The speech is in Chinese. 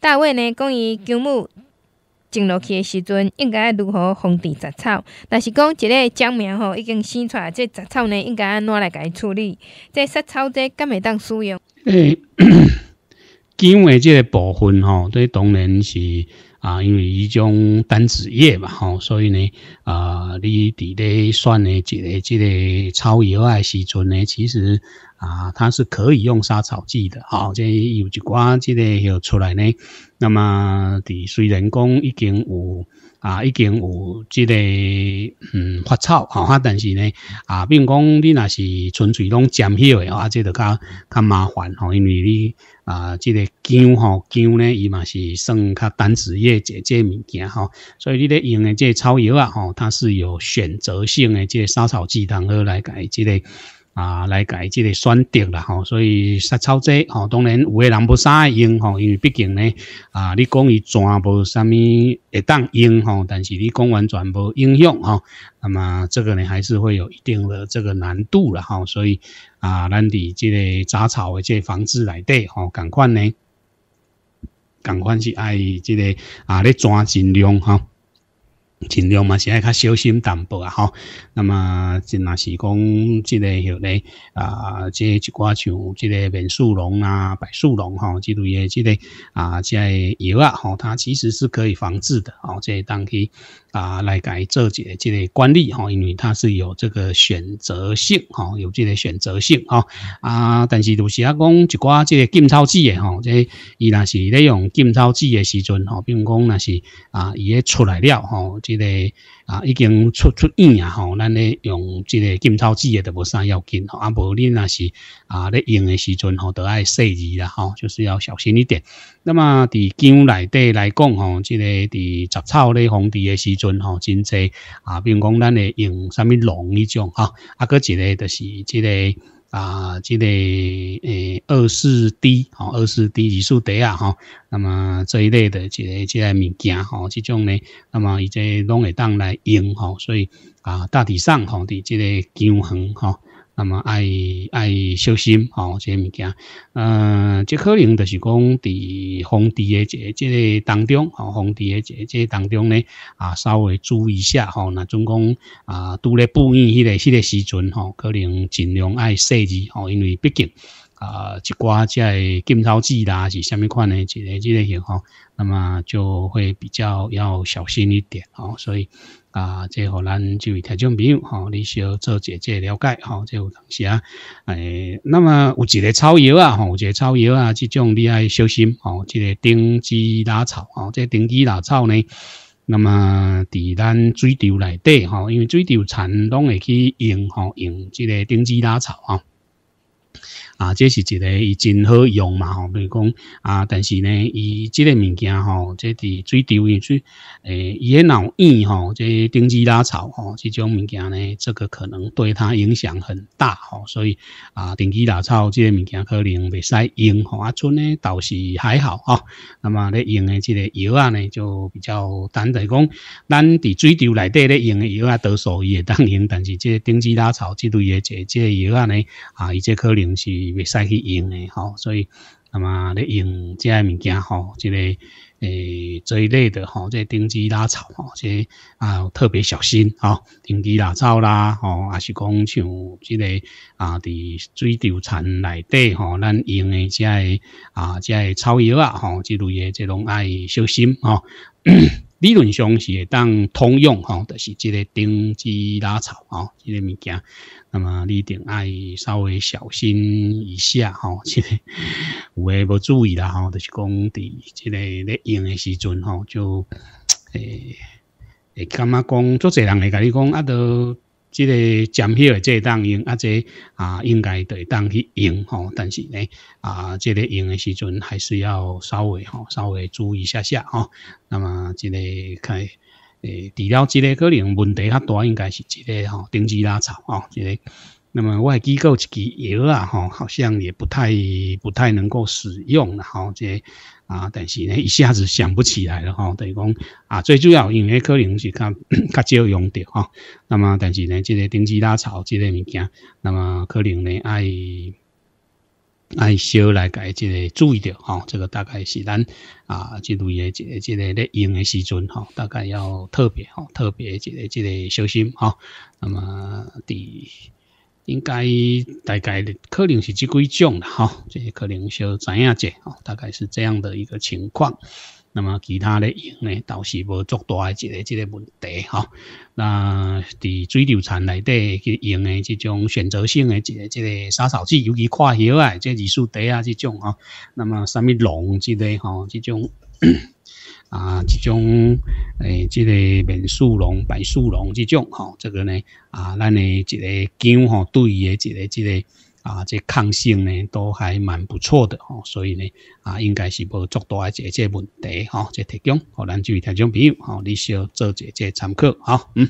大卫呢，讲伊姜母。种落去的时阵，应该如何防治杂草？若是讲一个姜苗吼，已经生出来这杂草呢，应该安怎来解处理？这杀草剂敢会当使用？诶，姜为这个部分吼，对当然是。啊，因为一种单子叶嘛，吼，所以呢，啊，你伫咧选呢，一个即个草药啊时阵呢，其实啊，它是可以用杀草剂的，好，即有一寡即个药出来呢。那么，伫虽然讲已经有啊，已经有即个嗯发草啊，但是呢，啊，并讲你若是纯粹拢尖叶的，啊，即得较较麻烦吼，因为你。啊，这个姜吼姜呢，伊嘛是算较单子叶这这物件吼，所以你咧用的这草药啊吼，它是有选择性的这杀草剂当来来改这个。啊，来改这个选择啦，吼，所以杀草剂，吼，当然有个人无啥爱用，吼，因为毕竟呢，啊，你讲伊转无啥物会当用，吼，但是你讲完全无应用，吼。那么这个呢，还是会有一定的这个难度了，吼，所以啊，咱伫这个杂草的这房子内底，吼，赶快呢，赶快是爱这个啊，你抓尽量，吼，尽量嘛，是爱较小心淡薄啊，吼。那么，真若是讲，即个、许个啊，即一寡像即个棉素龙啊、白素龙吼，这类的即个啊，个药啊吼，它其实是可以防治的哦。即当去啊来改做个即个管理吼，因为它是有这个选择性吼，有即个选择性吼啊。但是，如是啊讲一寡即个禁草剂的吼，即伊若是利用禁草剂的时阵吼，比如讲若是啊，伊诶出来了吼，即个。啊，已经出出院啊吼，咱咧用即个金草剂也得无啥要紧吼，啊无你那是啊咧用的时阵吼都爱细意啦吼，就是要小心一点。那么伫姜内底来讲吼，即个伫杂草咧防治的时阵吼，真济啊，比如讲咱咧用啥物农药一种哈，啊个一个就是即个。啊，这个诶，二四 D 吼，二四 D 二四碟啊，哈，那么这一类的，这个这个物件，吼，这种呢，那么伊即拢会当来用，吼，所以啊，大体上吼，伫这个均衡，哈。那么爱爱小心哦，这些物件，嗯，即可能就是讲伫皇帝诶，即即个当中吼，皇帝诶，即即个当中呢，啊，稍微注意一下吼，那总讲啊，拄咧布衣迄个迄个时阵吼，可能尽量爱细意吼，因为毕竟。啊，一即在金草剂啦，是虾米款的之类这类型吼，那么就会比较要小心一点哦。所以啊，即互咱这就听种朋友吼，你需要做一即了解吼，即有当时啊。哎，那么有一个草药啊，吼，一个草药啊，即种你爱小心哦。这个丁基拉草哦，即丁基拉草呢，那么在咱水稻内底吼，因为水稻田拢会去用吼用即个丁基拉草啊。啊，这是一个伊真好用嘛吼，比如讲啊，但是呢，伊这个物件吼，即伫水丢进去，诶，伊咧闹疫吼，即定期拉草吼，即种物件呢，这个可能对它影响很大吼，所以啊，定期拉草即个物件可能未使用吼，啊，春呢倒是还好吼。那么咧用诶即个药啊呢，就比较单纯讲，咱伫水丢内底咧用诶药啊，多数伊会当然，但是即定期拉草即类药这即药啊呢啊，伊即可能是。未使去用诶，吼，所以那么咧用这物件吼，即个诶这一类的吼，即钉子拉草吼，即啊特别小心啊，钉子拉草啦吼，还是讲像即个啊，伫水稻田内底吼，咱用诶即个啊，即个草药啊吼，即类诶，即拢爱小心啊。理论上是当通用吼，就是即个钉子拉草吼，即个物件。那么你顶爱稍微小心一下吼，其个有诶无注意啦吼，就是讲伫即个咧用诶时阵吼，就诶诶，干吗讲做侪人会甲你讲啊？都。即个尖皮儿，即个当用，啊即啊应该得当去用吼，但是呢啊，即个用的时阵还是要稍微吼稍微注意下下吼。那么即个开诶，除了即个可能问题较大，应该是即个吼顶级拉草啊即个。那么外机构一个药啊吼，好像也不太不太能够使用了吼即。啊，但是呢，一下子想不起来了哈。等于讲啊，最主要因为可能是较 较少用到哈。那么，但是呢，这个定期拉草这个物件，那么可能呢，爱爱少来改，这个注意到哈。这个大概是咱啊这类这这个在用的时阵哈，大概要特别哈，特别这个这个小心哈。那么第。应该大概可能是这几种了哈，这些可能是知影者哦，大概是这样的一个情况。那么其他的用呢，倒是无足大的一个一个问题哈。那在水牛产内底去用的这种选择性的一个这个杀草剂，尤其跨桥啊、这二树蝶啊这种哦。那么什么龙之类哈，这种。啊，这种诶，这个面鼠龙、白鼠龙这种吼，这个呢，啊，咱诶一个姜吼对诶一个这个啊，这抗性呢都还蛮不错的吼，所以呢，啊，应该是无足大一这个问题吼，这提供，可咱就是提众朋友吼，你需要做一这个参考哈，嗯。